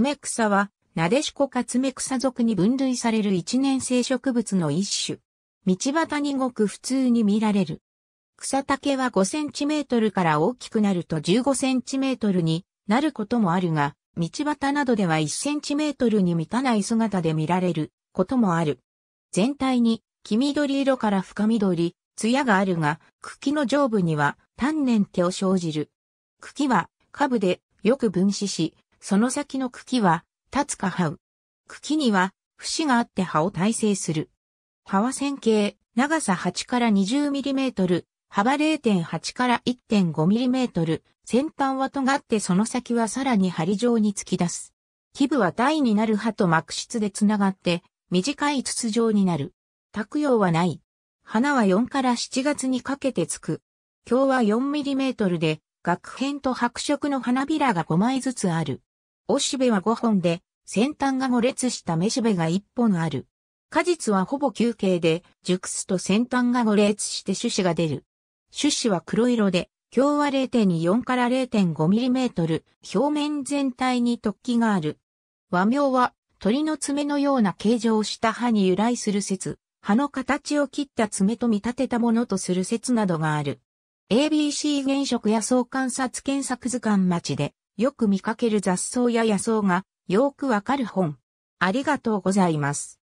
爪草は、なでしこか爪草属に分類される一年生植物の一種。道端にごく普通に見られる。草丈は5センチメートルから大きくなると15センチメートルになることもあるが、道端などでは1センチメートルに満たない姿で見られることもある。全体に黄緑色から深緑、艶があるが、茎の上部には丹念手を生じる。茎は下部でよく分子し、その先の茎は、立つか葉う。茎には、節があって葉を耐性する。葉は線形、長さ8から 20mm、幅0.8から 1.5mm、先端は尖ってその先はさらに針状に突き出す。基部は台になる葉と膜質でつながって、短い筒状になる。卓用はない。花は4から7月にかけてつく。今日は 4mm で、学片と白色の花びらが5枚ずつある。おしべは5本で、先端が5列しためしべが1本ある。果実はほぼ球形で、熟すと先端が5列して種子が出る。種子は黒色で、強は0.4から 0.5mm、表面全体に突起がある。和名は、鳥の爪のような形状をした歯に由来する説、歯の形を切った爪と見立てたものとする説などがある。ABC 原色や相観察検索図鑑待ちで、よく見かける雑草や野草がよくわかる本。ありがとうございます。